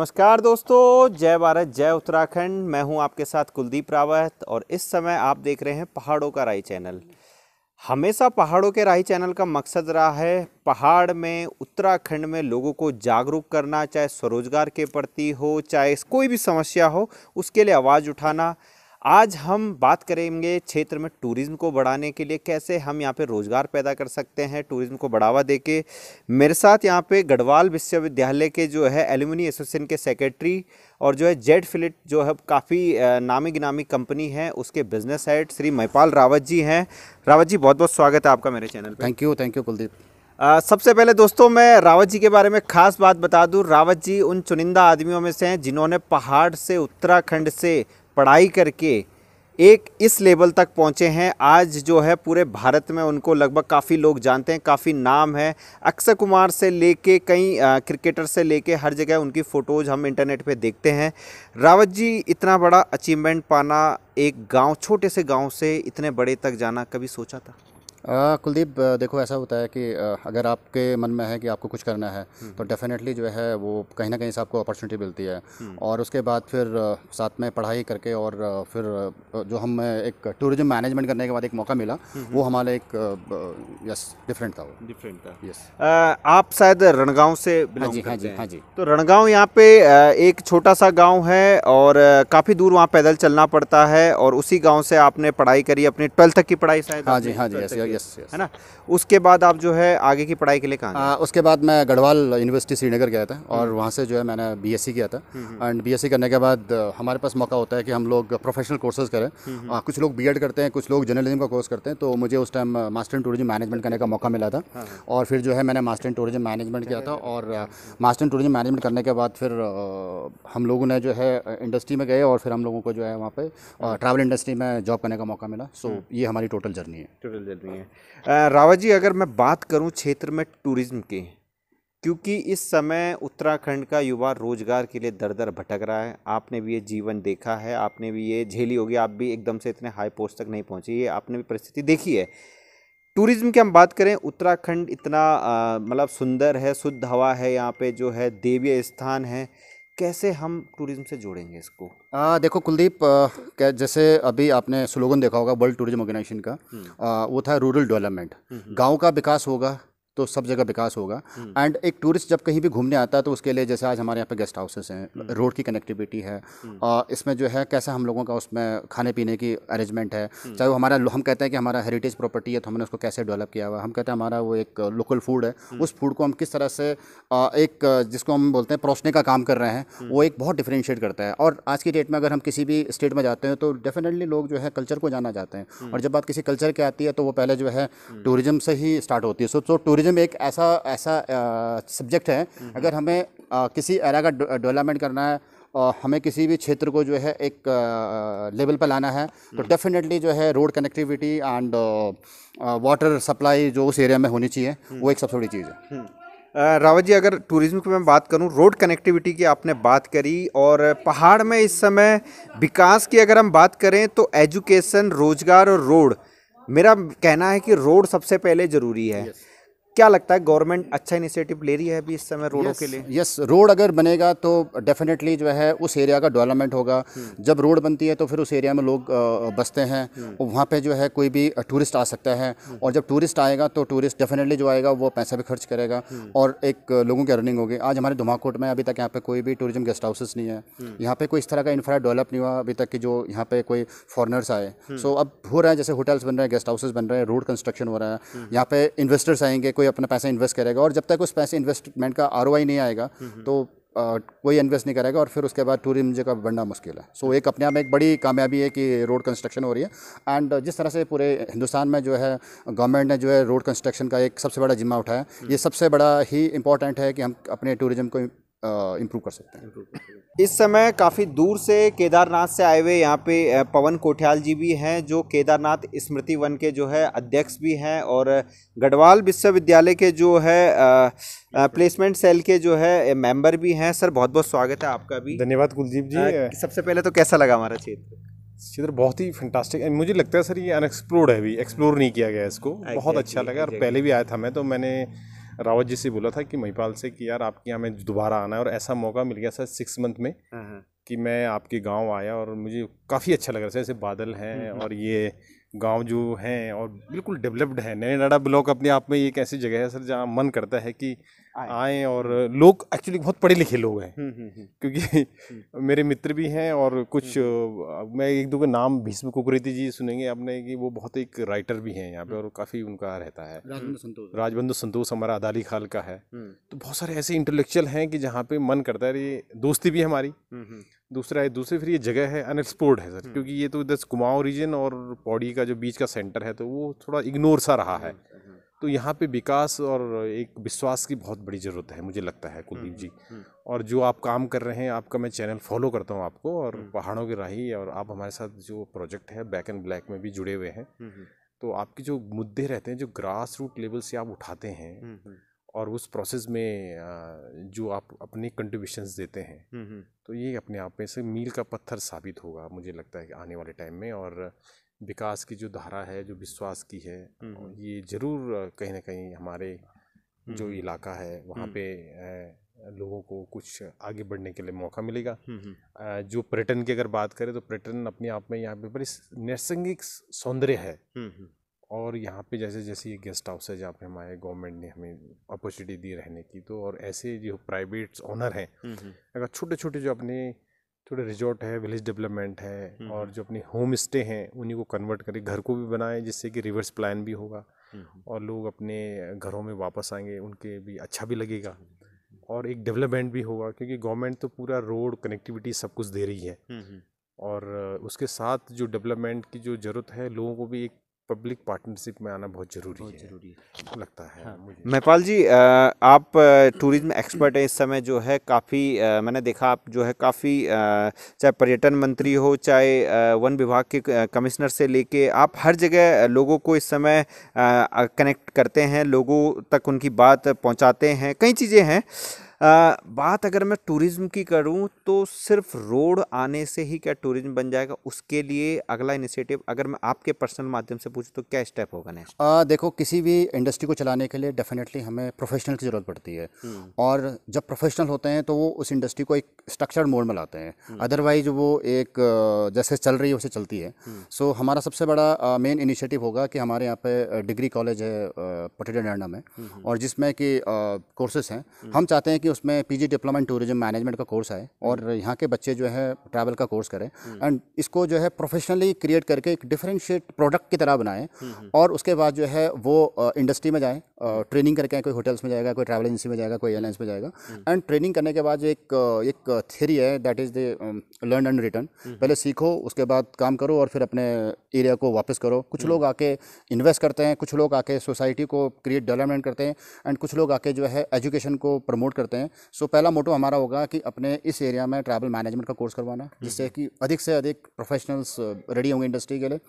नमस्कार दोस्तों जय भारत जय उत्तराखंड मैं हूं आपके साथ कुलदीप रावत और इस समय आप देख रहे हैं पहाड़ों का राई चैनल हमेशा पहाड़ों के राही चैनल का मकसद रहा है पहाड़ में उत्तराखंड में लोगों को जागरूक करना चाहे स्वरोजगार के प्रति हो चाहे कोई भी समस्या हो उसके लिए आवाज़ उठाना आज हम बात करेंगे क्षेत्र में टूरिज़्म को बढ़ाने के लिए कैसे हम यहाँ पे रोज़गार पैदा कर सकते हैं टूरिज़्म को बढ़ावा दे के मेरे साथ यहाँ पे गढ़वाल विश्वविद्यालय के जो है एल्यूमिनी एसोसिएशन के सेक्रेटरी और जो है जेड फिलिट जो है काफ़ी नामी गिनामी कंपनी है उसके बिजनेस हेड श्री महपाल रावत जी हैं रावत जी बहुत बहुत स्वागत है आपका मेरे चैनल पर thank you thank you Kuldeep सबसे पहले दोस्तों मैं रावत जी के बारे में खास बात बता दूं रावत जी उन चुनिंदा आदमियों में से हैं जिन्होंने पहाड़ से उत्तराखंड से पढ़ाई करके एक इस लेवल तक पहुंचे हैं आज जो है पूरे भारत में उनको लगभग काफ़ी लोग जानते हैं काफ़ी नाम है अक्षय कुमार से लेके कई क्रिकेटर से लेके हर जगह उनकी फ़ोटोज़ हम इंटरनेट पे देखते हैं रावत जी इतना बड़ा अचीवमेंट पाना एक गांव छोटे से गांव से इतने बड़े तक जाना कभी सोचा था कुलदीप देखो ऐसा होता है कि अगर आपके मन में है कि आपको कुछ करना है हम्म। तो डेफिनेटली जो है वो कहीं ना कहीं से आपको अपॉर्चुनिटी मिलती है हम्म। और उसके बाद फिर साथ में पढ़ाई करके और फिर जो हम एक टूरिज्म मैनेजमेंट करने के बाद एक मौका मिला हम्म, वो हमारा एक यस डिफरेंट था वो डिफरेंट था यस आप शायद रणगांव से हाँ जी हाँ जी हाँ जी तो रणगांव यहाँ पे एक छोटा सा गाँव है और काफ़ी दूर वहाँ पैदल चलना पड़ता है और उसी गाँव से आपने पढ़ाई करी अपनी ट्वेल्थ तक की पढ़ाई शायद हाँ जी हाँ जी यस है ना उसके बाद आप जो है आगे की पढ़ाई के लिए कहाँ उसके बाद मैं गढ़वाल यूनिवर्सिटी श्रीनगर गया था और हम्म। वहाँ से जो है मैंने बी किया था एंड हम्म, बी हम्म। करने के बाद हमारे पास मौका होता है कि हम लोग प्रोफेशनल कोर्सेज करें कुछ लोग बी करते हैं कुछ लोग जर्नलिज्म का कोर्स करते हैं तो मुझे उस time master in tourism management करने का मौका मिला था हाँ, हाँ। और फिर जो है मैंने मास्टर इन टूरिज्म मैनेजमेंट किया था और मास्टर इन टूरिज्म मैनेजमेंट करने के बाद फिर हम लोगों ने जो है इंडस्ट्री में गए और फिर हम लोगों को जो है वहाँ पे ट्रैवल इंडस्ट्री हाँ। में जॉब करने का मौका मिला सो ये हमारी टोटल जर्नी है टोटल जर्नी है हैं रावत जी अगर मैं बात करूं क्षेत्र में टूरिज्म की क्योंकि इस समय उत्तराखंड का युवा रोजगार के लिए दर दर भटक रहा है आपने भी ये जीवन देखा है आपने भी ये झेली होगी आप भी एकदम से इतने हाई पोस्ट तक नहीं पहुँची ये आपने भी परिस्थिति देखी है टूरिज़्म की हम बात करें उत्तराखंड इतना मतलब सुंदर है शुद्ध हवा है यहाँ पे जो है देवीय स्थान है कैसे हम टूरिज्म से जोड़ेंगे इसको आ, देखो कुलदीप जैसे अभी आपने स्लोगन देखा होगा वर्ल्ड टूरिज्म ऑर्गेनाइजेशन का हम्म। आ, वो था रूरल डेवलपमेंट हम्म, हम्म। गांव का विकास होगा तो सब जगह विकास होगा एंड हम्म। एक टूरिस्ट जब कहीं भी घूमने आता है तो उसके लिए जैसे आज हमारे यहाँ पे गेस्ट हाउसेस हैं रोड हम्म। की कनेक्टिविटी है और हम्म। इसमें जो है कैसा हम लोगों का उसमें खाने पीने की अरेंजमेंट है चाहे वो हमारा हम कहते हैं कि हमारा हेरिटेज प्रॉपर्टी है तो हमने उसको कैसे डेवलप किया हुआ हम कहते हैं हमारा वो एक लोकल फूड है उस फूड को हम किस तरह से एक जिसको हम बोलते हैं परोसने का काम कर रहे हैं वो एक बहुत डिफ्रेंशिएट करता है और आज की डेट में अगर हम किसी भी स्टेट में जाते हैं तो डेफिनेटली लोग जो है कल्चर को जाना चाहते हैं और जब बात किसी कल्चर की आती है तो वो पहले जो है टूरिज्म से ही स्टार्ट होती है सो तो टूरिज्म टूरिज्म एक ऐसा ऐसा सब्जेक्ट है हम्म। अगर हमें आ, किसी एरा का डेवलपमेंट करना है और हमें किसी भी क्षेत्र को जो है एक लेवल पर लाना है तो डेफिनेटली हम्म। जो है road connectivity and water supply जो उस एरिया में होनी चाहिए हम्म। वो एक सबसे बड़ी चीज़ है रावत जी अगर टूरिज्म की मैं बात करूं रोड कनेक्टिविटी की आपने बात करी और पहाड़ में इस समय विकास की अगर हम बात करें तो एजुकेशन रोजगार और रोड मेरा कहना है कि रोड सबसे पहले ज़रूरी है yes. क्या लगता है गवर्नमेंट अच्छा इनिशिएटिव ले रही है अभी इस समय रोडों yes, के लिए यस yes, रोड अगर बनेगा तो डेफिनेटली जो है उस एरिया का डेवलपमेंट होगा हम्म। जब रोड बनती है तो फिर उस एरिया में लोग बसते हैं हम्म। और वहाँ पे जो है कोई भी टूरिस्ट आ सकता है हम्म। और जब टूरिस्ट आएगा तो टूरिस्ट डेफिनेटली जो आएगा वो पैसा भी खर्च करेगा और एक लोगों की अर्निंग होगी आज हमारे धुमाकोट में अभी तक यहाँ पे कोई भी टूरिज्म गेस्ट हाउसेस नहीं है यहाँ पे कोई इस तरह का इंफ्रा डेवलप नहीं हुआ अभी तक कि जो यहाँ पे कोई फॉरनर्स आए सो अब हो रहा है जैसे होटल्स बन रहे हैं गेस्ट हाउसेज बन रहे हैं रोड कंस्ट्रक्शन हो रहा है यहाँ पे इन्वेस्टर्स आएंगे कोई अपना पैसा इन्वेस्ट करेगा और जब तक उस पैसे इन्वेस्टमेंट का आर नहीं आएगा तो कोई इन्वेस्ट नहीं करेगा और फिर उसके बाद टूरिज्म जगह बढ़ना मुश्किल है सो so, एक अपने आप में एक बड़ी कामयाबी है कि रोड कंस्ट्रक्शन हो रही है एंड जिस तरह से पूरे हिंदुस्तान में जो है गवर्नमेंट ने जो है रोड कंस्ट्रक्शन का एक सबसे बड़ा जिम्मा उठाया हम्म। ये सबसे बड़ा ही इंपॉर्टेंट है कि हम अपने टूरिज्म को इम्प्रूव कर सकते हैं इस समय काफ़ी दूर से केदारनाथ से आए हुए यहाँ पे पवन कोठियाल जी भी हैं जो केदारनाथ स्मृति वन के जो है अध्यक्ष भी हैं और गढ़वाल विश्वविद्यालय के जो है प्लेसमेंट सेल के जो है मेंबर भी हैं सर बहुत बहुत स्वागत है आपका भी धन्यवाद कुलदीप जी सबसे पहले तो कैसा लगा हमारा क्षेत्र क्षेत्र बहुत ही फंटास्टिक मुझे लगता है सर ये अनएक्सप्लोर्ड है अभी एक्सप्लोर नहीं किया गया इसको बहुत अच्छा लगा और पहले भी आया था मैं तो मैंने रावत जी से बोला था कि महिपाल से कि यार आपके यहाँ में दोबारा आना है और ऐसा मौका मिल गया सर सिक्स मंथ में हाँ, हाँ। कि मैं आपके गांव आया और मुझे काफ़ी अच्छा लग रहा है ऐसे बादल हैं हम्म, हम्म। और ये गांव जो हैं और बिल्कुल डेवलप्ड है नैनाडा ब्लॉक अपने आप में एक ऐसी जगह है सर जहाँ मन करता है कि आए और लोग एक्चुअली बहुत पढ़े लिखे लोग हैं हम्म, हम्म, हम्म। क्योंकि मेरे मित्र भी हैं और कुछ मैं एक दो का नाम भीष्म कुकरेती जी सुनेंगे आपने कि वो बहुत एक राइटर भी हैं यहाँ पे और काफ़ी उनका रहता है राजबंधु संतोष हमारा अदाली खाल का है तो बहुत सारे ऐसे इंटेलेक्चुअल हैं कि जहाँ पे मन करता है ये दोस्ती भी हमारी दूसरा है दूसरे फिर ये जगह है अनएक्सप्लोर्ड है सर क्योंकि ये तो इधर कुमाऊँ रीजन और पौड़ी का जो बीच का सेंटर है तो वो थोड़ा इग्नोर सा रहा है तो यहाँ पे विकास और एक विश्वास की बहुत बड़ी ज़रूरत है मुझे लगता है कुलदीप हम्म, जी हम्म, हम्म। और जो आप काम कर रहे हैं आपका मैं चैनल फॉलो करता हूँ आपको और पहाड़ों के राही और आप हमारे साथ जो प्रोजेक्ट है बैक एंड ब्लैक में भी जुड़े हुए हैं तो आपके जो मुद्दे रहते हैं जो ग्रास रूट लेवल से आप उठाते हैं और उस प्रोसेस में जो आप अपने कंट्रीब्यूशन देते हैं तो ये अपने आप में से मील का पत्थर साबित होगा मुझे लगता है कि आने वाले टाइम में और विकास की जो धारा है जो विश्वास की है हम्म, हम्म। ये ज़रूर कहीं ना कहीं हमारे हम्म, जो इलाका है वहाँ पे लोगों को कुछ आगे बढ़ने के लिए मौका मिलेगा जो पर्यटन की अगर बात करें तो पर्यटन अपने आप में यहाँ पे बड़ी नैसर्गिक सौंदर्य है और यहाँ पे जैसे जैसे ये गेस्ट हाउस है जहाँ पे हमारे गवर्नमेंट ने हमें अपॉर्चुनिटी दी रहने की तो और ऐसे जो प्राइवेट ऑनर हैं अगर छोटे छोटे जो अपने थोड़े रिजॉर्ट है विलेज डेवलपमेंट है और हम्म। जो अपनी होम स्टे हैं उन्हीं को कन्वर्ट करें घर को भी बनाएं जिससे कि रिवर्स प्लान भी होगा हम्म, हम्म। और लोग अपने घरों में वापस आएंगे उनके भी अच्छा भी लगेगा और एक डेवलपमेंट भी होगा क्योंकि गवर्नमेंट तो पूरा रोड कनेक्टिविटी सब कुछ दे रही है और उसके साथ जो डेवलपमेंट की जो ज़रूरत है लोगों को भी एक पब्लिक पार्टनरशिप में आना बहुत ज़रूरी है जरूरी लगता है हाँ। मुझे महपाल जी आप टूरिज्म एक्सपर्ट हैं इस समय जो है काफ़ी मैंने देखा आप जो है काफ़ी चाहे पर्यटन मंत्री हो चाहे वन विभाग के कमिश्नर से लेके आप हर जगह लोगों को इस समय कनेक्ट करते हैं लोगों तक उनकी बात पहुँचाते हैं कई चीज़ें हैं बात अगर मैं टूरिज़्म की करूँ तो सिर्फ रोड आने से ही क्या टूरिज़्म बन जाएगा उसके लिए अगला इनिशिएटिव अगर मैं आपके पर्सनल माध्यम से पूछूँ तो क्या स्टेप होगा नेक्स्ट देखो किसी भी इंडस्ट्री को चलाने के लिए डेफिनेटली हमें प्रोफेशनल की ज़रूरत पड़ती है हम्म। और जब प्रोफेशनल होते हैं तो वो उस इंडस्ट्री को एक स्ट्रक्चर मोड में लाते हैं अदरवाइज हम्म। वो एक जैसे चल रही है उसे चलती है सो हम्म। हमारा सबसे बड़ा मेन इनिशियेटिव इनिशिएटिव होगा कि हमारे यहाँ पे डिग्री कॉलेज है पटेटा में और जिसमें कि कोर्सेज हैं हम चाहते हैं कि कि उसमें PG diploma in tourism management का कोर्स आए और हम्म। यहाँ के बच्चे जो है ट्रैवल का कोर्स करें हम्म। एंड इसको जो है प्रोफेशनली क्रिएट करके एक डिफरेंशिएट प्रोडक्ट की तरह बनाएं हम्म, और उसके बाद जो है वो इंडस्ट्री में जाएँ ट्रेनिंग करके कोई होटल्स में जाएगा कोई ट्रैवल एजेंसी में जाएगा कोई एयरलाइंस में जाएगा एंड हम्म। ट्रेनिंग करने के बाद जो एक एक थ्योरी है that is the learn and return पहले सीखो उसके बाद काम करो और फिर अपने एरिया को वापस करो कुछ हम्म। लोग आके इन्वेस्ट करते हैं कुछ लोग आके सोसाइटी को क्रिएट डेवलपमेंट करते हैं एंड कुछ लोग आके जो है एजुकेशन को प्रमोट करते हैं सो so, पहला मोटो हमारा होगा कि अपने इस एरिया में ट्रैवल मैनेजमेंट का कोर्स करवाना हम्म। जिससे कि अधिक से अधिक प्रोफेशनल्स रेडी होंगे इंडस्ट्री के लिए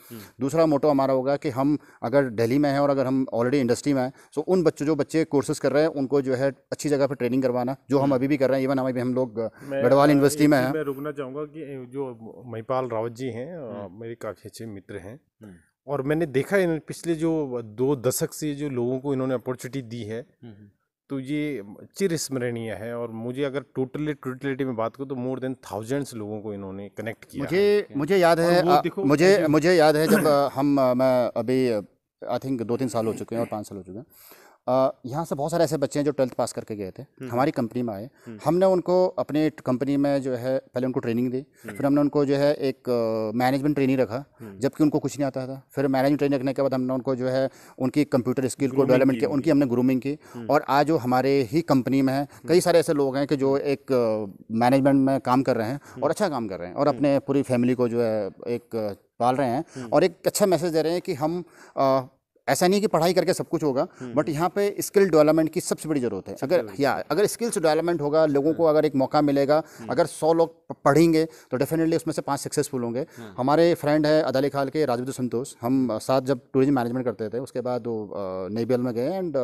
दूसरा मोटो हमारा होगा कि हम अगर दिल्ली में हैं और अगर हम ऑलरेडी इंडस्ट्री में हैं सो तो उन बच्चों जो बच्चे कोर्सेज कर रहे हैं उनको जो है अच्छी जगह पर ट्रेनिंग करवाना जो हम हम्म। अभी भी कर रहे हैं इवन हम हम लोग गढ़वाल यूनिवर्सिटी में हैं मैं रुकना चाहूँगा कि जो महिपाल रावत जी हैं हम्म। मेरे काफ़ी अच्छे मित्र हैं हम्म। और मैंने देखा है पिछले जो दो दशक से जो लोगों को इन्होंने अपॉर्चुनिटी दी है तो ये चिरस्मरणीय है और मुझे अगर टोटली टोटलिटी में बात करूँ तो मोर देन थाउजेंड्स लोगों को इन्होंने कनेक्ट किया मुझे मुझे याद है मुझे मुझे याद है जब हम मैं अभी आई थिंक दो तीन साल हो चुके हैं और पाँच साल हो चुके हैं यहाँ से बहुत सारे ऐसे बच्चे हैं जो ट्वेल्थ पास करके गए थे हम्म। हमारी कंपनी में आए हम्म। हमने उनको अपने कंपनी में जो है पहले उनको ट्रेनिंग दी हम्म। फिर हमने उनको जो है एक मैनेजमेंट ट्रेनिंग रखा जबकि उनको कुछ नहीं आता था फिर मैनेजमेंट ट्रेनिंग रखने के बाद हमने उनको जो है उनकी कंप्यूटर स्किल को डेवलपमेंट किया उनकी हमने ग्रूमिंग की और आज जो हमारे ही कंपनी में है कई सारे ऐसे लोग हैं कि जो एक मैनेजमेंट में काम कर रहे हैं और अच्छा काम कर रहे हैं और अपने पूरी फैमिली को जो है एक पाल रहे हैं हम्म। और एक अच्छा मैसेज दे रहे हैं कि हम ऐसा नहीं कि पढ़ाई करके सब कुछ होगा बट हम्म। यहाँ पे स्किल डेवलपमेंट की सबसे बड़ी जरूरत है अगर या अगर स्किल्स डेवलपमेंट होगा लोगों को अगर एक मौका मिलेगा हम्म। अगर सौ लोग पढ़ेंगे तो डेफिनेटली उसमें से पाँच सक्सेसफुल होंगे हाँ। हमारे फ्रेंड है अदाली खाल के राजविद्र संतोष हम साथ जब टूरिज्म मैनेजमेंट करते थे उसके बाद वो नेवियल में गए and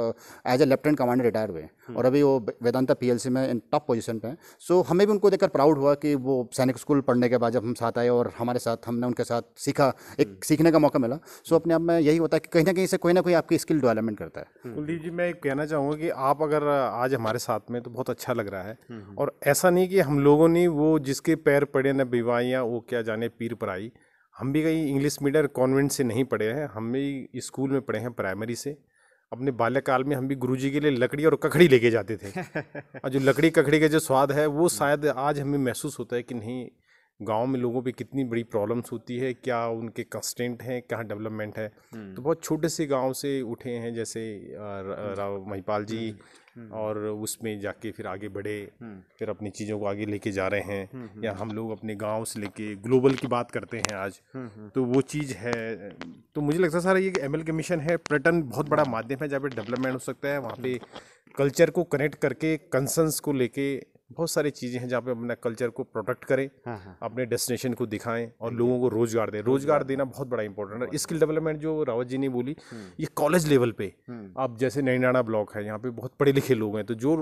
as a lieutenant commander retire हुए हाँ। और अभी वो वेदांता पी में इन टॉप पोजिशन पर हैं सो हमें भी उनको देखकर प्राउड हुआ कि वो सैनिक स्कूल पढ़ने के बाद जब हम साथ आए और हमारे साथ हमने उनके साथ सीखा एक हम्म। सीखने का मौका मिला सो अपने आप में यही होता है कि कहीं ना कहीं कहीं से कोई ना कोई आपकी स्किल डेवलपमेंट करता है हम्म। कुलदीप जी मैं कहना चाहूँगा कि आप अगर आज हमारे साथ में तो बहुत अच्छा लग रहा है हम्म, हम्म। और ऐसा नहीं कि हम लोगों ने वो जिसके पैर पड़े न बीवाइयाँ वो क्या जाने पीर पर आई हम भी कहीं इंग्लिश मीडियम कॉन्वेंट से नहीं पढ़े हैं हम भी स्कूल में पढ़े हैं प्राइमरी से अपने बाल्यकाल में हम भी गुरुजी के लिए लकड़ी और ककड़ी लेके जाते थे और जो लकड़ी ककड़ी का जो स्वाद है वो शायद आज हमें महसूस होता है कि नहीं गांव में लोगों पे कितनी बड़ी प्रॉब्लम्स होती है क्या उनके कंस्टेंट हैं क्या डेवलपमेंट है हम्म। तो बहुत छोटे से गांव से उठे हैं जैसे हम्म। राव महिपाल जी हम्म। और उसमें जाके फिर आगे बढ़े फिर अपनी चीज़ों को आगे लेके जा रहे हैं या हम लोग अपने गांव से लेके ग्लोबल की बात करते हैं आज तो वो चीज़ है तो मुझे लगता सर सारा ये एम के मिशन है पर्यटन बहुत बड़ा माध्यम है जहाँ पर डेवलपमेंट हो सकता है वहाँ पे कल्चर को कनेक्ट करके कंसर्न्स को लेके बहुत सारी चीज़ें हैं जहाँ पे अपना कल्चर को प्रोटेक्ट करें हाँ।, हाँ। अपने डेस्टिनेशन को दिखाएं और हम्म। लोगों को रोजगार दें रोजगार देना बहुत बड़ा इंपॉर्टेंट है स्किल डेवलपमेंट जो रावत जी ने बोली हम्म। ये कॉलेज लेवल पे हम्म। आप जैसे नैनाडा ब्लॉक है यहाँ पे बहुत पढ़े लिखे लोग हैं तो जो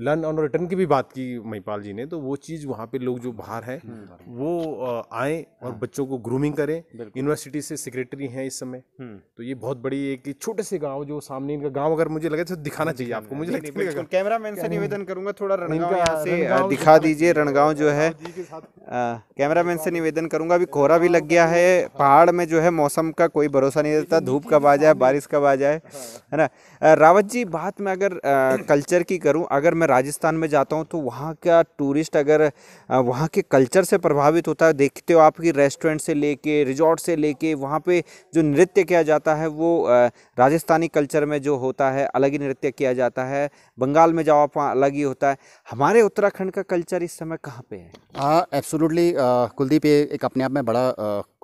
लर्न ऑन रिटर्न की भी बात की महिपाल जी ने तो वो चीज़ वहाँ पे लोग जो बाहर हैं हम्म, वो आए और हाँ। बच्चों को ग्रूमिंग करें यूनिवर्सिटी से सेक्रेटरी हैं इस समय हम्म। तो ये बहुत बड़ी एक छोटे से गांव जो सामने इनका गांव अगर मुझे लगे तो दिखाना चाहिए आपको मुझे कैमरा मैन से निवेदन करूंगा थोड़ा रणगांव से दिखा दीजिए रणगांव जो है कैमरा मैन से निवेदन करूंगा अभी कोहरा भी लग गया है हाँ। पहाड़ में जो है मौसम का कोई भरोसा नहीं रहता धूप कब आ जाए बारिश कब आ जाए है ना रावत जी बात मैं अगर कल्चर की करूँ अगर मैं राजस्थान में जाता हूँ तो वहाँ का टूरिस्ट अगर वहाँ के कल्चर से प्रभावित होता है देखते हो आप कि रेस्टोरेंट से लेके रिजॉर्ट से लेके वहाँ पे जो नृत्य किया जाता है वो राजस्थानी कल्चर में जो होता है अलग ही नृत्य किया जाता है बंगाल में जाओ आप अलग ही होता है हमारे उत्तराखंड का कल्चर इस समय कहाँ पर है हाँ एब्सोलूटली कुलदीप ये एक अपने आप में बड़ा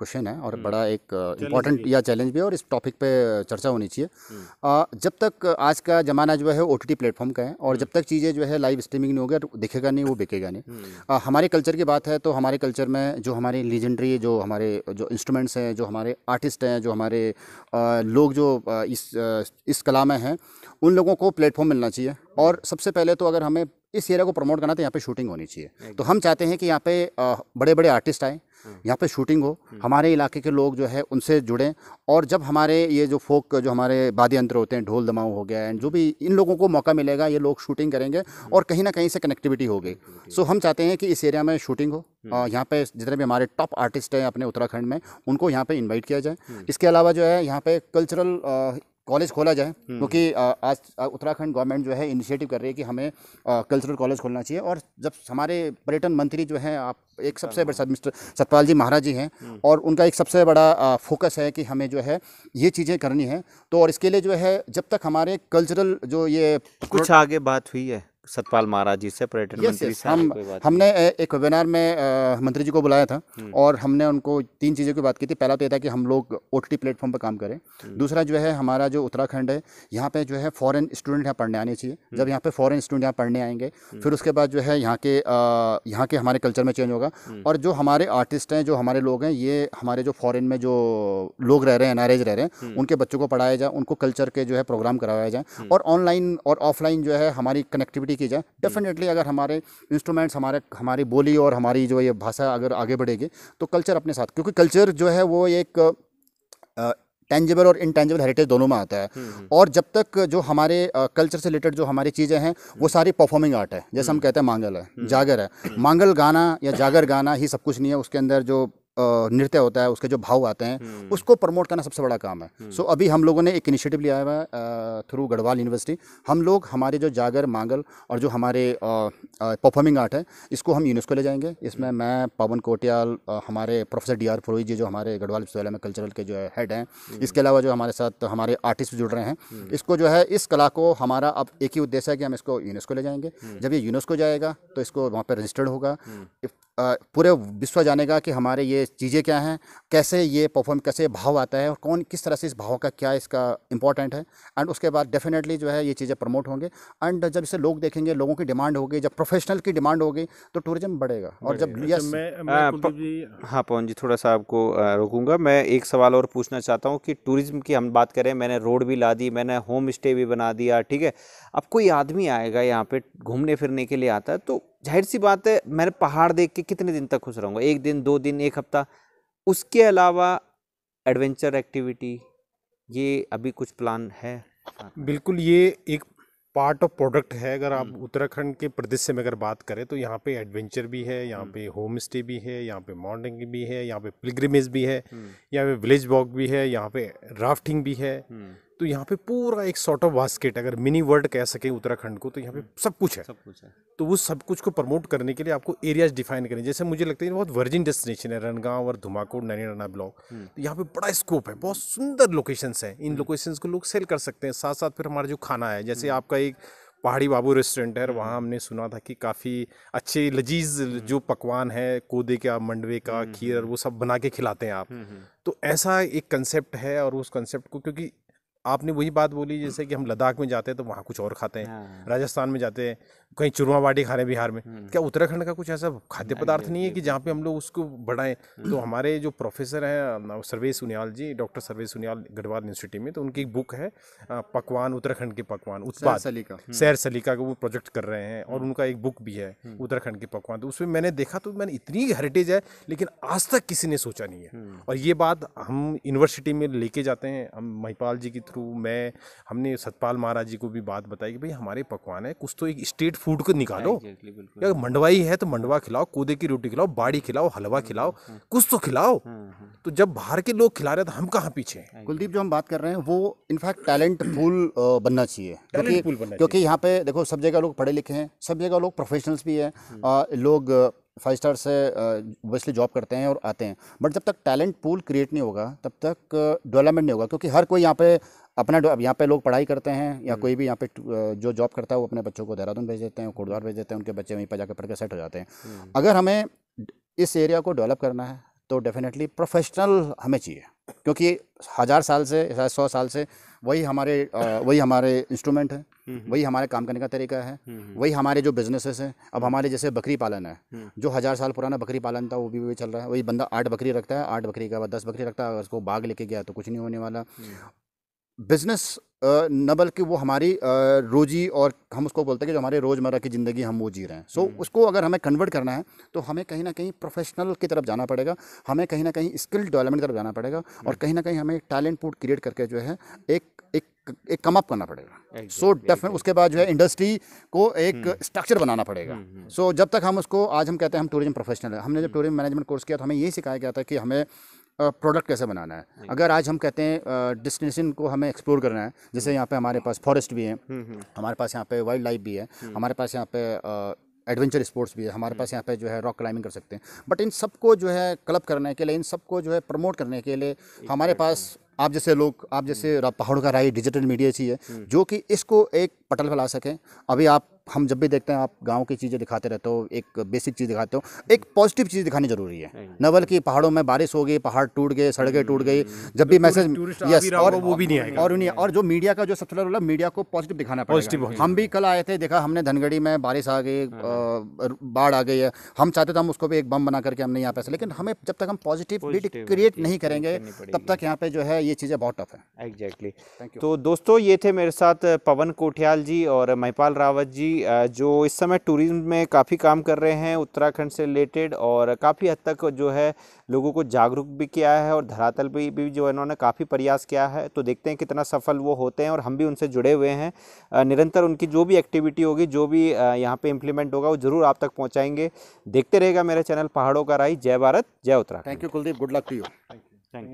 क्वेश्चन है और हम्म। बड़ा एक इम्पॉर्टेंट या चैलेंज भी है और इस टॉपिक पे चर्चा होनी चाहिए हम्म। जब तक आज का ज़माना जो है ओ टी प्लेटफॉर्म का है और जब हम्म। तक चीज़ें जो है लाइव स्ट्रीमिंग नहीं होगी दिखेगा नहीं वो बिकेगा नहीं हमारे कल्चर की बात है तो हमारे कल्चर में जो हमारे लीजेंडरी जो हमारे जो इंस्ट्रूमेंट्स हैं जो हमारे आर्टिस्ट हैं जो हमारे लोग जो इस इस कला में हैं उन लोगों को प्लेटफॉर्म मिलना चाहिए और सबसे पहले तो अगर हमें इस एरिया को प्रमोट करना तो यहाँ पे शूटिंग होनी चाहिए तो हम चाहते हैं कि यहाँ पे बड़े बड़े आर्टिस्ट आएँ हम्म। यहाँ पे शूटिंग हो हम्म। हमारे इलाके के लोग जो है उनसे जुड़ें और जब हमारे ये जो फोक जो हमारे वाद्य यंत्र होते हैं ढोल दमाऊ हो गया एंड जो भी इन लोगों को मौका मिलेगा ये लोग शूटिंग करेंगे हम्म। और कहीं ना कहीं से कनेक्टिविटी होगी सो हम चाहते हैं कि इस एरिया में शूटिंग हो यहाँ पे जितने भी हमारे टॉप आर्टिस्ट हैं अपने उत्तराखंड में उनको यहाँ पे इन्वाइट किया जाए इसके अलावा जो है यहाँ पे कल्चरल कॉलेज खोला जाए हम्म। क्योंकि आज उत्तराखंड गवर्नमेंट जो है इनिशिएटिव कर रही है कि हमें कल्चरल कॉलेज खोलना चाहिए और जब हमारे पर्यटन मंत्री जो हैं आप एक सबसे बड़े मिस्टर सतपाल जी महाराज जी हैं हम्म। और उनका एक सबसे बड़ा फोकस है कि हमें जो है ये चीज़ें करनी है तो और इसके लिए जो है जब तक हमारे कल्चरल जो ये कुछ आगे बात हुई है सतपाल महाराज जी से पर्यटन yes, मंत्री yes, हम हमने एक वेबिनार में आ, मंत्री जी को बुलाया था हम्म। और हमने उनको तीन चीज़ों की बात की थी पहला तो यह था कि हम लोग ओ टी प्लेटफॉर्म पर काम करें हम्म। दूसरा जो है हमारा जो उत्तराखंड है यहाँ पे जो है फॉरेन स्टूडेंट यहाँ पढ़ने आने चाहिए जब हम्म। यहाँ पे फॉरेन स्टूडेंट यहाँ पढ़ने आएंगे फिर उसके बाद जो है यहाँ के यहाँ के हमारे कल्चर में चेंज होगा और जो हमारे आर्टिस्ट हैं जो हमारे लोग हैं ये हमारे जो फॉरेन में जो लोग रह रहे हैं एनआरएज रह रहे हैं उनके बच्चों को पढ़ाया जाए उनको कल्चर के जो है प्रोग्राम करवाया जाए और ऑनलाइन और ऑफलाइन जो है हमारी कनेक्टिविटी स्टडी की जाए डेफिनेटली अगर हमारे इंस्ट्रूमेंट्स हमारे हमारी बोली और हमारी जो ये भाषा अगर आगे बढ़ेगी तो कल्चर अपने साथ क्योंकि कल्चर जो है वो एक टेंजिबल और इनटेंजिबल हेरिटेज दोनों में आता है हम्म, हम्म। और जब तक जो हमारे कल्चर से रिलेटेड जो हमारी चीज़ें हैं वो हम्म। सारी परफॉर्मिंग आर्ट है जैसे हम कहते हैं मांगल है जागर है मांगल गाना या जागर गाना ही सब कुछ नहीं है उसके अंदर जो नृत्य होता है उसके जो भाव आते हैं हम्म। उसको प्रमोट करना सबसे बड़ा काम है सो हम्म। अभी हम लोगों ने एक इनिशिएटिव लिया हुआ है थ्रू गढ़वाल यूनिवर्सिटी हम लोग हमारे जो जागर मांगल और जो हमारे परफॉर्मिंग आर्ट है इसको हम यूनेस्को ले जाएंगे इसमें हम्म। मैं पवन कोटियाल हमारे professor D R Purohit ji जो हमारे गढ़वाल विश्वविद्यालय में कल्चरल के जो है हेड हैं इसके अलावा जो हमारे साथ हमारे आर्टिस्ट जुड़ रहे हैं इसको जो है इस कला को हमारा अब एक ही उद्देश्य है कि हम इसको यूनेस्को ले जाएंगे जब ये यूनेस्को जाएगा तो इसको वहाँ पर रजिस्टर्ड होगा पूरे विश्व जानेगा कि हमारे ये चीज़ें क्या हैं कैसे ये परफॉर्म कैसे भाव आता है और कौन किस तरह से इस भाव का क्या इसका इंपॉर्टेंट है एंड उसके बाद डेफिनेटली जो है ये चीज़ें प्रमोट होंगे एंड जब इसे लोग देखेंगे लोगों की डिमांड होगी जब प्रोफेशनल की डिमांड होगी तो टूरिज्म बढ़ेगा और जब यस अच्छा, हाँ, हाँ पवन जी थोड़ा सा आपको रोकूंगा मैं एक सवाल और पूछना चाहता हूँ कि टूरिज्म की हम बात करें मैंने रोड भी ला दी मैंने होम स्टे भी बना दिया ठीक है अब कोई आदमी आएगा यहाँ पे घूमने फिरने के लिए आता है तो जाहिर सी बात है मैंने पहाड़ देख के कितने दिन तक खुश रहूँगा एक दिन दो दिन एक हफ्ता उसके अलावा एडवेंचर एक्टिविटी ये अभी कुछ प्लान है बिल्कुल ये एक पार्ट ऑफ प्रोडक्ट है अगर आप हम्म। उत्तराखंड के प्रदेश से में अगर बात करें तो यहाँ पे एडवेंचर भी है यहाँ हम्म। पे होम स्टे भी है यहाँ पे माउंटेनिंग भी है यहाँ पे पिलग्रिमेज भी है हम्म। यहाँ पे विलेज वॉक भी है यहाँ पे राफ्टिंग भी है तो यहाँ पे पूरा एक सॉर्ट ऑफ बास्केट अगर मिनी वर्ल्ड कह सकें उत्तराखंड को तो यहाँ पे सब कुछ है सब कुछ है तो वो सब कुछ को प्रमोट करने के लिए आपको एरियाज डिफाइन करें जैसे मुझे लगता है बहुत वर्जिन डेस्टिनेशन है रनगांव और धुमाकोट राना ब्लॉक तो यहाँ पे बड़ा स्कोप है बहुत सुंदर लोकेशन है इन लोकेशन हम्म। को लोग सेल कर सकते हैं साथ साथ फिर हमारा जो खाना है जैसे हम्म। आपका एक पहाड़ी बाबू रेस्टोरेंट है वहाँ हम्म। हमने सुना था कि काफ़ी अच्छे लजीज जो पकवान है कोदे का मंडवे का खीर वो सब बना के खिलाते हैं आप तो ऐसा एक कंसेप्ट है और उस कंसेप्ट को क्योंकि आपने वही बात बोली जैसे कि हम लद्दाख में जाते हैं तो वहाँ कुछ और खाते हैं हाँ। राजस्थान में जाते हैं कहीं बाटी खा रहे हैं बिहार में हम्म। क्या उत्तराखंड का कुछ ऐसा खाद्य पदार्थ नहीं है कि तो जहाँ पे हम लोग उसको बढ़ाएं हम्म। तो हमारे जो प्रोफेसर हैं सर्वे सुनियाल जी डॉक्टर सर्वे सुनियाल गढ़वाल यूनिवर्सिटी में तो उनकी एक बुक है पकवान उत्तराखंड के पकवान उत्पाद सलीका हम्म। सैर सलीका का वो प्रोजेक्ट कर रहे हैं और उनका एक बुक भी है उत्तराखंड के पकवान तो उसमें मैंने देखा तो मैंने इतनी हेरिटेज है लेकिन आज तक किसी ने सोचा नहीं है और ये बात हम यूनिवर्सिटी में लेके जाते हैं हम महिपाल जी के थ्रू मैं हमने सतपाल महाराज जी को भी बात बताई कि भाई हमारे पकवान है कुछ तो एक स्टेट फूड को निकालो या मंडवाई है तो मंडवा खिलाओ कूदे की रोटी खिलाओ बाड़ी खिलाओ हलवा हम्म, खिलाओ हम्म, हम्म। कुछ तो खिलाओ तो जब बाहर के लोग खिला रहे तो हम कहाँ पीछे कुलदीप जो हम बात कर रहे हैं वो इनफैक्ट फूल बनना चाहिए क्योंकि क्योंकि यहाँ पे देखो सब जगह लोग पढ़े लिखे हैं सब जगह लोग प्रोफेशनल्स भी हैं लोग फाइव स्टार से ओबियसली जॉब करते हैं और आते हैं बट जब तक टैलेंट पूल क्रिएट नहीं होगा तब तक डेवलपमेंट नहीं होगा क्योंकि हर कोई यहाँ पे अपना अब यहाँ पे लोग पढ़ाई करते हैं या हम्म। कोई भी यहाँ पे जो जॉब करता है वो अपने बच्चों को देहरादून भेज देते हैं कोटद्वार भेज देते हैं उनके बच्चे वहीं पर जाकर पढ़ के सेट हो जाते हैं हम्म। अगर हमें इस एरिया को डेवलप करना है तो डेफिनेटली प्रोफेशनल हमें चाहिए क्योंकि हज़ार साल से सौ साल से वही हमारे वही हमारे इंस्ट्रूमेंट है हम्म, वही हमारे काम करने का तरीका है वही हमारे जो बिजनेसेस हैं अब हमारे जैसे बकरी पालन है जो हज़ार साल पुराना बकरी पालन था वो भी वही चल रहा है वही बंदा आठ बकरी रखता है आठ बकरी का बाद दस बकरी रखता है अगर उसको बाघ लेके गया तो कुछ नहीं होने वाला बिज़नेस न बल्कि वो हमारी रोजी और हम उसको बोलते हैं कि जो हमारे रोज़मर्रा की ज़िंदगी हम वो जी रहे हैं सो so, हम्म। उसको अगर हमें कन्वर्ट करना है तो हमें कहीं ना कहीं प्रोफेशनल की तरफ जाना पड़ेगा हमें कहीं ना कहीं स्किल डेवलपमेंट की तरफ जाना पड़ेगा और हम्म। कहीं ना कहीं हमें टैलेंट पूट क्रिएट करके जो है एक एक एक कम अप करना पड़ेगा सो डेफिनेट उसके बाद जो है इंडस्ट्री को एक स्ट्रक्चर हम्म। बनाना पड़ेगा सो so, जब तक हम उसको आज हम कहते हैं हम टूरिज्म प्रोफेशनल है हमने जब टूरिज्म मैनेजमेंट कोर्स किया तो हमें यही सिखाया गया था कि हमें प्रोडक्ट कैसे बनाना है अगर आज हम कहते हैं डिस्टिनेशन को हमें एक्सप्लोर करना है जैसे हम्म। यहाँ पे हमारे पास फॉरेस्ट भी है हम्म, हम्म। हमारे पास यहाँ पे वाइल्ड लाइफ भी है हमारे पास यहाँ पे एडवेंचर स्पोर्ट्स भी है हमारे पास यहाँ पे जो है रॉक क्लाइंबिंग कर सकते हैं बट इन सबको जो है क्लब करने के लिए इन सबको जो है प्रमोट करने के लिए हमारे पास आप जैसे लोग आप जैसे पहाड़ों का राय डिजिटल मीडिया चाहिए जो कि इसको एक पटल पर ला सकें अभी आप हम जब भी देखते हैं आप गांव की चीज़ें दिखाते रहते हो एक बेसिक चीज़ दिखाते हो एक पॉजिटिव चीज़ दिखानी जरूरी है न बल्कि पहाड़ों में बारिश हो गई पहाड़ टूट गए सड़कें टूट गई जब भी मैसेज यस और वो भी नहीं आएगा और नहीं और जो मीडिया का जो सबसे बड़ा रोल मीडिया को पॉजिटिव दिखाना पॉजिटिव हम भी कल आए थे देखा हमने धनगढ़ी में बारिश आ गई हाँ, हाँ। बाढ़ आ गई है हम चाहते थे हम उसको भी एक बम बना करके हमने यहाँ पे लेकिन हमें जब तक हम पॉजिटिव क्रिएट नहीं करेंगे तब तक यहाँ पे जो है ये चीज़ें बहुत टफ है एग्जैक्टली तो दोस्तों ये थे मेरे साथ पवन कोठियाल जी और महिपाल रावत जी जो इस समय टूरिज्म में काफ़ी काम कर रहे हैं उत्तराखंड से रिलेटेड और काफ़ी हद तक जो है लोगों को जागरूक भी किया है और धरातल पर भी जो इन्होंने काफ़ी प्रयास किया है तो देखते हैं कितना सफल वो होते हैं और हम भी उनसे जुड़े हुए हैं निरंतर उनकी जो भी एक्टिविटी होगी जो भी यहाँ पर इम्प्लीमेंट होगा वो ज़रूर आप तक पहुँचाएंगे देखते रहेगा मेरे चैनल पहाड़ों का राई जय भारत जय Uttarakhand thank you Kuldeep good luck to you thank you